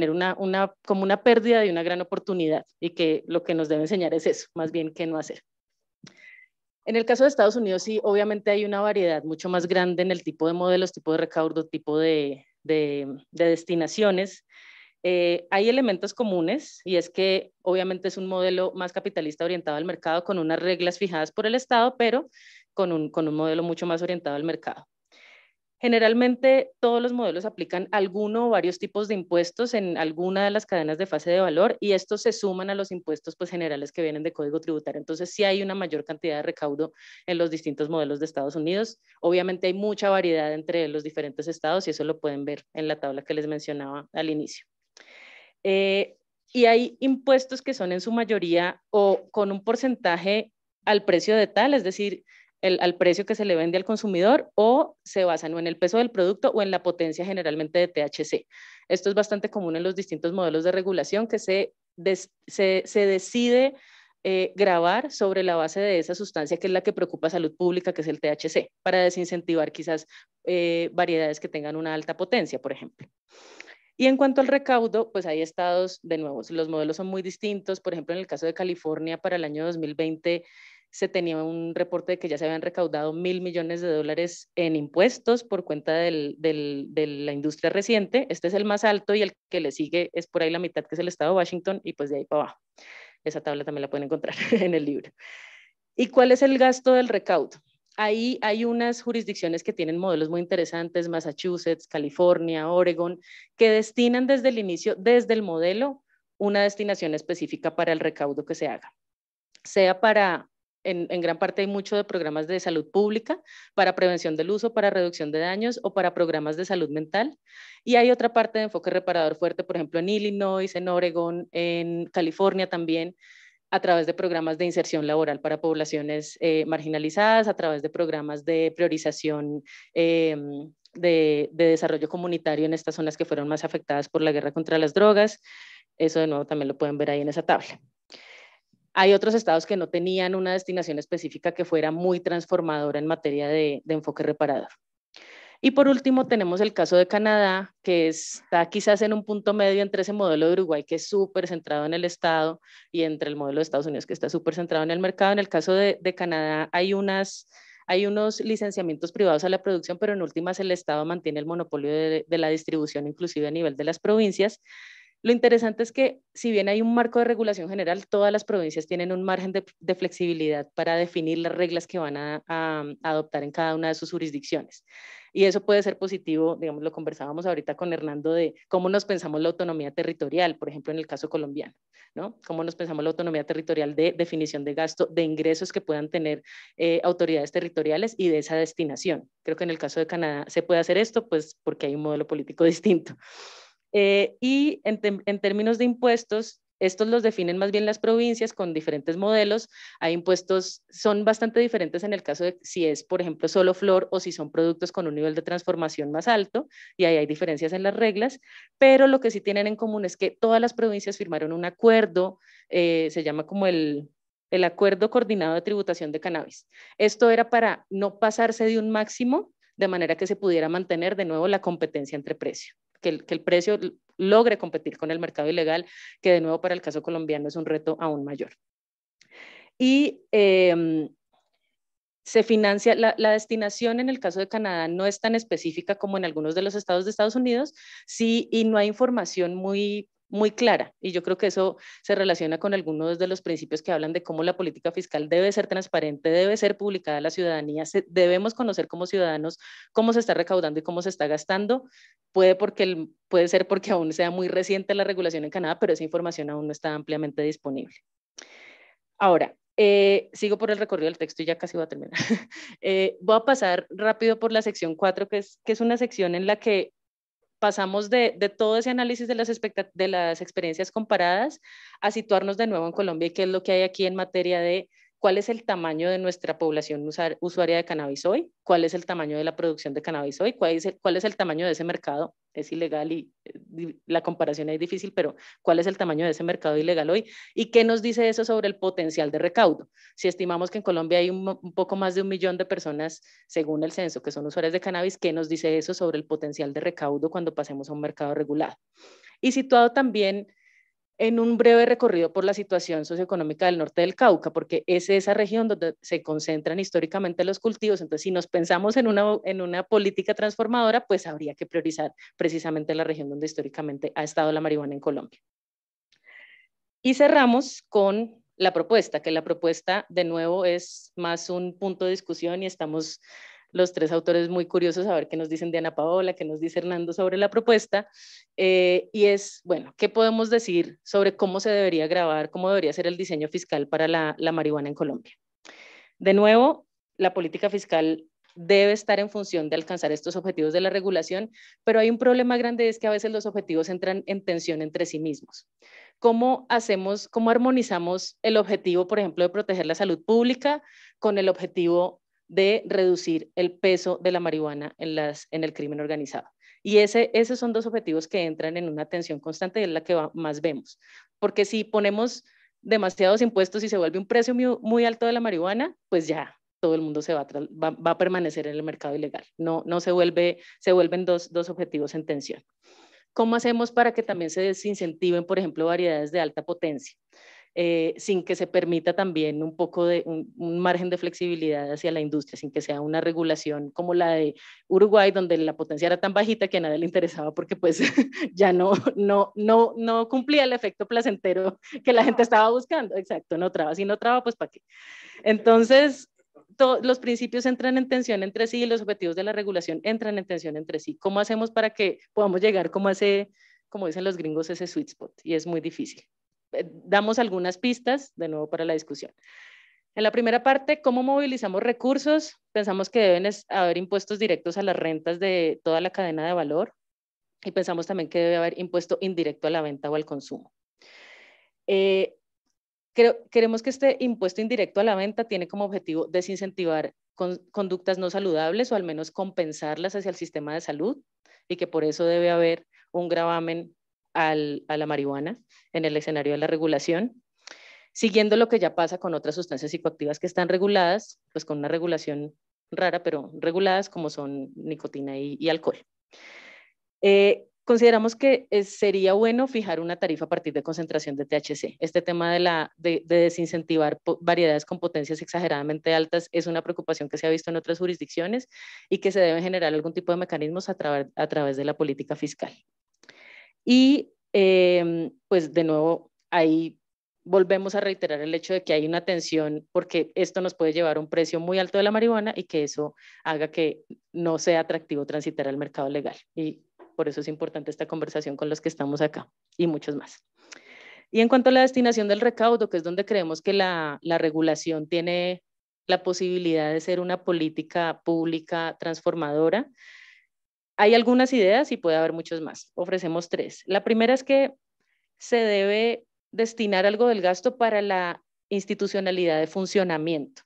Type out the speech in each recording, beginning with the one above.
tener una, como una pérdida de una gran oportunidad y que lo que nos debe enseñar es eso, más bien que no hacer. En el caso de Estados Unidos, sí, obviamente hay una variedad mucho más grande en el tipo de modelos, tipo de recaudo, tipo de, de, de destinaciones. Eh, hay elementos comunes y es que obviamente es un modelo más capitalista orientado al mercado con unas reglas fijadas por el Estado, pero con con un modelo mucho más orientado al mercado. Generalmente todos los modelos aplican alguno o varios tipos de impuestos en alguna de las cadenas de fase de valor y estos se suman a los impuestos pues, generales que vienen de código tributario. Entonces sí hay una mayor cantidad de recaudo en los distintos modelos de Estados Unidos. Obviamente hay mucha variedad entre los diferentes estados y eso lo pueden ver en la tabla que les mencionaba al inicio. Eh, y hay impuestos que son en su mayoría o con un porcentaje al precio de tal, es decir, al precio que se le vende al consumidor o se basan en el peso del producto o en la potencia generalmente de THC. Esto es bastante común en los distintos modelos de regulación que se, decide eh, grabar sobre la base de esa sustancia que es la que preocupa a salud pública, que es el THC, para desincentivar quizás eh, variedades que tengan una alta potencia, por ejemplo. Y en cuanto al recaudo, pues hay estados, de nuevo, los modelos son muy distintos. Por ejemplo, en el caso de California, para el año 2020 se tenía un reporte de que ya se habían recaudado mil millones de dólares en impuestos por cuenta de la industria reciente. Este es el más alto y el que le sigue es por ahí la mitad, que es el estado de Washington, y pues de ahí para abajo. Esa tabla también la pueden encontrar en el libro. ¿Y cuál es el gasto del recaudo? Ahí hay unas jurisdicciones que tienen modelos muy interesantes, Massachusetts, California, Oregon, que destinan desde el inicio, desde el modelo, una destinación específica para el recaudo que se haga, sea para en, gran parte hay mucho de programas de salud pública para prevención del uso, para reducción de daños o para programas de salud mental. Y hay otra parte de enfoque reparador fuerte, por ejemplo, en Illinois, en Oregon, en California también, a través de programas de inserción laboral para poblaciones eh, marginalizadas, a través de programas de priorización em, de desarrollo comunitario en estas zonas que fueron más afectadas por la guerra contra las drogas. Eso de nuevo también lo pueden ver ahí en esa tabla. Hay otros estados que no tenían una destinación específica que fuera muy transformadora en materia de, enfoque reparador. Y por último, tenemos el caso de Canadá, que está quizás en un punto medio entre ese modelo de Uruguay, que es súper centrado en el Estado, y entre el modelo de Estados Unidos, que está súper centrado en el mercado. En el caso de, Canadá, hay unas hay unos licenciamientos privados a la producción, pero en últimas el Estado mantiene el monopolio de, la distribución, inclusive a nivel de las provincias. Lo interesante es que si bien hay un marco de regulación general, todas las provincias tienen un margen de, flexibilidad para definir las reglas que van a, mm, adoptar en cada una de sus jurisdicciones. Y eso puede ser positivo, digamos, lo conversábamos ahorita con Hernando de cómo nos pensamos la autonomía territorial, por ejemplo, en el caso colombiano, ¿no? Cómo nos pensamos la autonomía territorial de definición de gasto, de ingresos que puedan tener eh, autoridades territoriales y de esa destinación. Creo que en el caso de Canadá se puede hacer esto, pues porque hay un modelo político distinto. Eh, y en, términos de impuestos, estos los definen más bien las provincias con diferentes modelos. Hay impuestos, son bastante diferentes en el caso de si es, por ejemplo, solo flor o si son productos con un nivel de transformación más alto, y ahí hay diferencias en las reglas, pero lo que sí tienen en común es que todas las provincias firmaron un acuerdo, eh, se llama como el, el Acuerdo Coordinado de Tributación de Cannabis. Esto era para no pasarse de un máximo, de manera que se pudiera mantener de nuevo la competencia entre precios que el, precio logre competir con el mercado ilegal, que de nuevo para el caso colombiano es un reto aún mayor. Y em, se financia, la, la, destinación en el caso de Canadá no es tan específica como en algunos de los estados de Estados Unidos, sí, y no hay información muy muy clara. Y yo creo que eso se relaciona con algunos de los principios que hablan de cómo la política fiscal debe ser transparente, debe ser publicada a la ciudadanía, debemos conocer como ciudadanos cómo se está recaudando y cómo se está gastando. Puede, porque puede ser porque aún sea muy reciente la regulación en Canadá, pero esa información aún no está ampliamente disponible. Ahora, eh, sigo por el recorrido del texto y ya casi voy a terminar. Eh, voy a pasar rápido por la sección 4, que es, que es una sección en la que pasamos de, todo ese análisis de las, de las experiencias comparadas a situarnos de nuevo en Colombia y qué es lo que hay aquí en materia de cuál es el tamaño de nuestra población usuaria de cannabis hoy, cuál es el tamaño de la producción de cannabis hoy, cuál es el, tamaño de ese mercado. Es ilegal y la comparación es difícil, pero cuál es el tamaño de ese mercado ilegal hoy y qué nos dice eso sobre el potencial de recaudo. Si estimamos que en Colombia hay un, poco más de un millón de personas, según el censo, que son usuarias de cannabis, ¿qué nos dice eso sobre el potencial de recaudo cuando pasemos a un mercado regulado? Y situado también en un breve recorrido por la situación socioeconómica del norte del Cauca, porque es esa región donde se concentran históricamente los cultivos. Entonces, si nos pensamos en una, en una política transformadora, pues habría que priorizar precisamente la región donde históricamente ha estado la marihuana en Colombia. Y cerramos con la propuesta, que la propuesta de nuevo es más un punto de discusión y estamos los tres autores muy curiosos a ver qué nos dicen Diana Paola, qué nos dice Hernando sobre la propuesta. Eh, y es, bueno, ¿qué podemos decir sobre cómo se debería grabar, cómo debería ser el diseño fiscal para la, la marihuana en Colombia? De nuevo, la política fiscal debe estar en función de alcanzar estos objetivos de la regulación, pero hay un problema grande, es que a veces los objetivos entran en tensión entre sí mismos. ¿Cómo hacemos, cómo armonizamos el objetivo, por ejemplo, de proteger la salud pública con el objetivo de reducir el peso de la marihuana en, las, en el crimen organizado. Y ese, esos son dos objetivos que entran en una tensión constante y es la que más vemos. Porque si ponemos demasiados impuestos y se vuelve un precio muy, alto de la marihuana, pues ya todo el mundo se va, va, va a, permanecer en el mercado ilegal. No, no se, vuelve, se vuelven dos, dos objetivos en tensión. ¿Cómo hacemos para que también se desincentiven, por ejemplo, variedades de alta potencia? Eh, sin que se permita también un poco de un, margen de flexibilidad hacia la industria, sin que sea una regulación como la de Uruguay, donde la potencia era tan bajita que a nadie le interesaba porque pues ya no, no, no, no cumplía el efecto placentero que la gente estaba buscando. Exacto, no traba. Si no traba, pues ¿para qué? Entonces, los principios entran en tensión entre sí y los objetivos de la regulación entran en tensión entre sí. ¿Cómo hacemos para que podamos llegar como hace, como dicen los gringos, ese sweet spot? Y es muy difícil. Eh, damos algunas pistas de nuevo para la discusión. En la primera parte, ¿cómo movilizamos recursos? Pensamos que deben haber impuestos directos a las rentas de toda la cadena de valor y pensamos también que debe haber impuesto indirecto a la venta o al consumo. Eh, queremos que este impuesto indirecto a la venta tiene como objetivo desincentivar conductas no saludables o al menos compensarlas hacia el sistema de salud y que por eso debe haber un gravamen a la marihuana en el escenario de la regulación, siguiendo lo que ya pasa con otras sustancias psicoactivas que están reguladas, pues con una regulación rara, pero reguladas como son nicotina y, alcohol. Eh, consideramos que sería bueno fijar una tarifa a partir de concentración de THC. Este tema de, desincentivar variedades con potencias exageradamente altas es una preocupación que se ha visto en otras jurisdicciones y que se deben generar algún tipo de mecanismos a través de la política fiscal. Y em, pues de nuevo, ahí volvemos a reiterar el hecho de que hay una tensión porque esto nos puede llevar a un precio muy alto de la marihuana y que eso haga que no sea atractivo transitar al mercado legal. Y por eso es importante esta conversación con los que estamos acá y muchos más. Y en cuanto a la destinación del recaudo, que es donde creemos que la regulación tiene la posibilidad de ser una política pública transformadora, hay algunas ideas y puede haber muchos más. Ofrecemos tres. La primera es que se debe destinar algo del gasto para la institucionalidad de funcionamiento.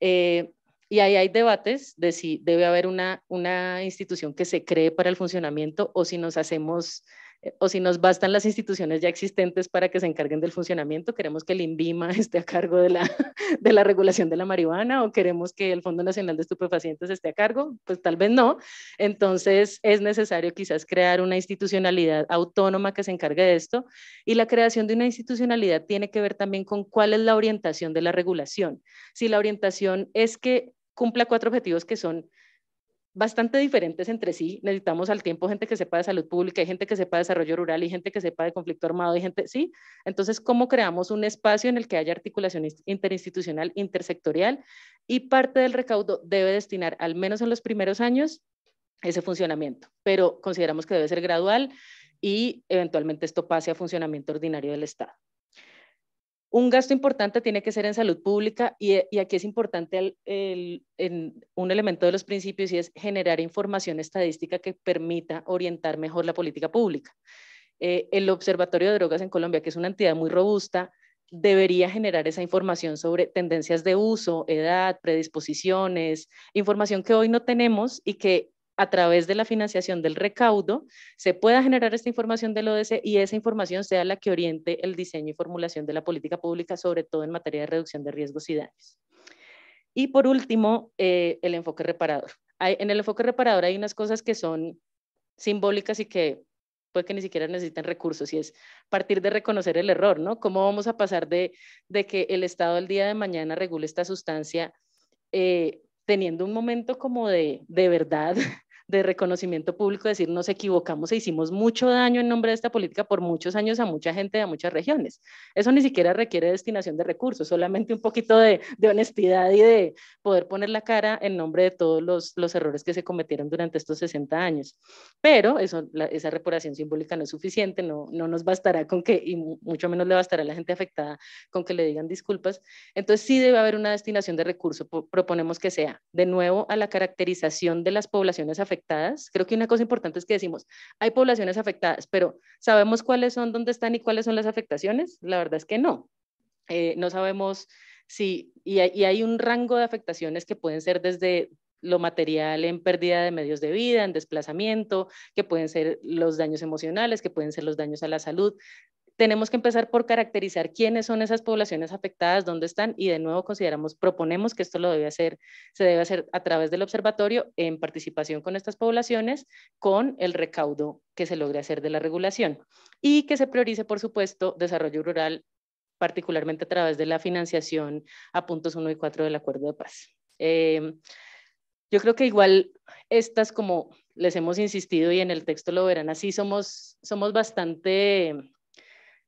Eh, y ahí hay debates de si debe haber una, una institución que se cree para el funcionamiento o si nos hacemos eh, o si nos bastan las instituciones ya existentes para que se encarguen del funcionamiento, queremos que el INVIMA esté a cargo de la, de la regulación de la marihuana o queremos que el Fondo Nacional de Estupefacientes esté a cargo, pues tal vez no. Entonces es necesario quizás crear una institucionalidad autónoma que se encargue de esto y la creación de una institucionalidad tiene que ver también con cuál es la orientación de la regulación. Si la orientación es que cumpla cuatro objetivos que son bastante diferentes entre sí. Necesitamos al tiempo gente que sepa de salud pública, hay gente que sepa de desarrollo rural, y gente que sepa de conflicto armado, y gente, sí. Entonces, ¿cómo creamos un espacio en el que haya articulación interinstitucional, intersectorial y parte del recaudo debe destinar, al menos en los primeros años, ese funcionamiento? Pero consideramos que debe ser gradual y eventualmente esto pase a funcionamiento ordinario del Estado. Un gasto importante tiene que ser en salud pública y, eh, aquí es importante un elemento de los principios y es generar información estadística que permita orientar mejor la política pública. Eh, el Observatorio de Drogas en Colombia, que es una entidad muy robusta, debería generar esa información sobre tendencias de uso, edad, predisposiciones, información que hoy no tenemos y que a través de la financiación del recaudo se pueda generar esta información del ODS y esa información sea la que oriente el diseño y formulación de la política pública, sobre todo en materia de reducción de riesgos y daños. Y por último, eh, el enfoque reparador. en el enfoque reparador hay unas cosas que son simbólicas y que puede que ni siquiera necesiten recursos, y es partir de reconocer el error, ¿no? ¿Cómo vamos a pasar de, que el Estado el día de mañana regule esta sustancia eh, teniendo un momento como de, de verdad de reconocimiento público, decir nos equivocamos e hicimos mucho daño en nombre de esta política por muchos años a mucha gente a muchas regiones. Eso ni siquiera requiere destinación de recursos, solamente un poquito de, honestidad y de poder poner la cara en nombre de todos los, errores que se cometieron durante estos 60 años. Pero eso, esa reparación simbólica no es suficiente, no, no nos bastará con que, y mucho menos le bastará a la gente afectada con que le digan disculpas. Entonces sí debe haber una destinación de recursos, proponemos que sea de nuevo a la caracterización de las poblaciones afectadas Creo que una cosa importante es que decimos, hay poblaciones afectadas, pero ¿sabemos cuáles son, dónde están y cuáles son las afectaciones? La verdad es que no. Eh, no sabemos si, y hay un rango de afectaciones que pueden ser desde lo material en pérdida de medios de vida, en desplazamiento, que pueden ser los daños emocionales, que pueden ser los daños a la salud tenemos que empezar por caracterizar quiénes son esas poblaciones afectadas, dónde están y de nuevo consideramos, proponemos que esto lo debe hacer, se debe hacer a través del observatorio en participación con estas poblaciones con el recaudo que se logre hacer de la regulación y que se priorice, por supuesto, desarrollo rural particularmente a través de la financiación a puntos 1 y 4 del acuerdo de paz. Em, yo creo que igual estas, como les hemos insistido y en el texto lo verán así, somos, somos bastante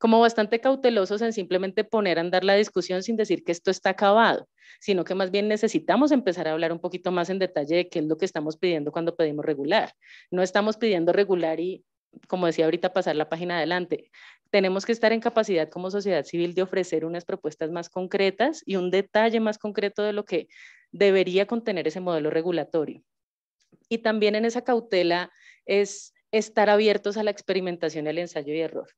como bastante cautelosos en simplemente poner a andar la discusión sin decir que esto está acabado, sino que más bien necesitamos empezar a hablar un poquito más en detalle de qué es lo que estamos pidiendo cuando pedimos regular. No estamos pidiendo regular y, como decía ahorita, pasar la página adelante. Tenemos que estar en capacidad como sociedad civil de ofrecer unas propuestas más concretas y un detalle más concreto de lo que debería contener ese modelo regulatorio. Y también en esa cautela es estar abiertos a la experimentación, el ensayo y error.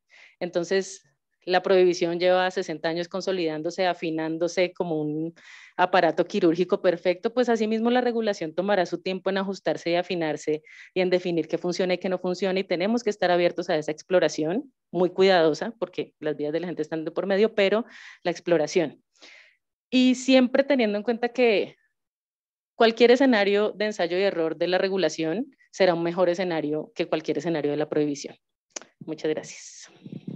Entonces, la prohibición lleva 60 años consolidándose, afinándose como un aparato quirúrgico perfecto, pues asimismo la regulación tomará su tiempo en ajustarse y afinarse y en definir qué funciona y qué no funciona y tenemos que estar abiertos a esa exploración, muy cuidadosa, porque las vidas de la gente están de por medio, pero la exploración. Y siempre teniendo en cuenta que cualquier escenario de ensayo y error de la regulación será un mejor escenario que cualquier escenario de la prohibición. Muchas gracias.